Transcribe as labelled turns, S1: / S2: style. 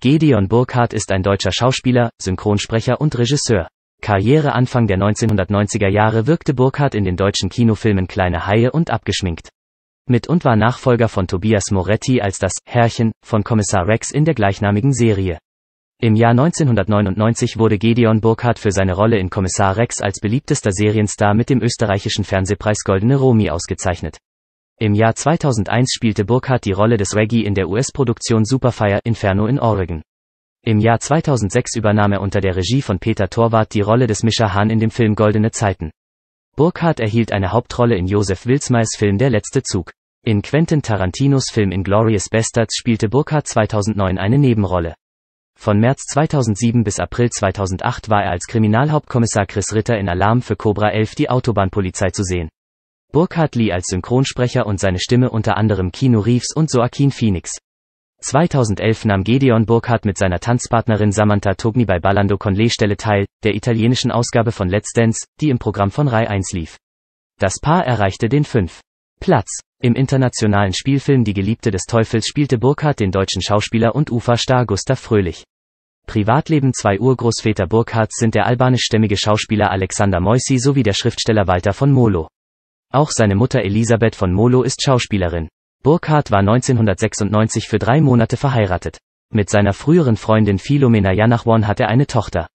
S1: Gedeon Burkhardt ist ein deutscher Schauspieler, Synchronsprecher und Regisseur. Karriere Anfang der 1990er Jahre wirkte Burkhardt in den deutschen Kinofilmen Kleine Haie und Abgeschminkt. Mit und war Nachfolger von Tobias Moretti als das Herrchen von Kommissar Rex in der gleichnamigen Serie. Im Jahr 1999 wurde Gedeon Burkhardt für seine Rolle in Kommissar Rex als beliebtester Serienstar mit dem österreichischen Fernsehpreis Goldene Romi ausgezeichnet. Im Jahr 2001 spielte Burkhardt die Rolle des Reggie in der US-Produktion Superfire Inferno in Oregon. Im Jahr 2006 übernahm er unter der Regie von Peter Torwart die Rolle des Mischa Hahn in dem Film Goldene Zeiten. Burkhardt erhielt eine Hauptrolle in Josef Wilsmeyers Film Der letzte Zug. In Quentin Tarantinos Film Inglorious Bastards spielte Burkhardt 2009 eine Nebenrolle. Von März 2007 bis April 2008 war er als Kriminalhauptkommissar Chris Ritter in Alarm für Cobra 11 die Autobahnpolizei zu sehen. Burkhard Lee als Synchronsprecher und seine Stimme unter anderem Kino Reeves und Joaquin Phoenix. 2011 nahm Gedeon Burkhardt mit seiner Tanzpartnerin Samantha Togni bei Ballando con le Stelle teil, der italienischen Ausgabe von Let's Dance, die im Programm von Rai 1 lief. Das Paar erreichte den 5. Platz. Im internationalen Spielfilm Die Geliebte des Teufels spielte Burkhardt den deutschen Schauspieler und Ufa-Star Gustav Fröhlich. Privatleben zwei Urgroßväter Burkhardts sind der albanischstämmige Schauspieler Alexander Moisi sowie der Schriftsteller Walter von Molo. Auch seine Mutter Elisabeth von Molo ist Schauspielerin. Burkhardt war 1996 für drei Monate verheiratet. Mit seiner früheren Freundin Philomena Janachwon hat er eine Tochter.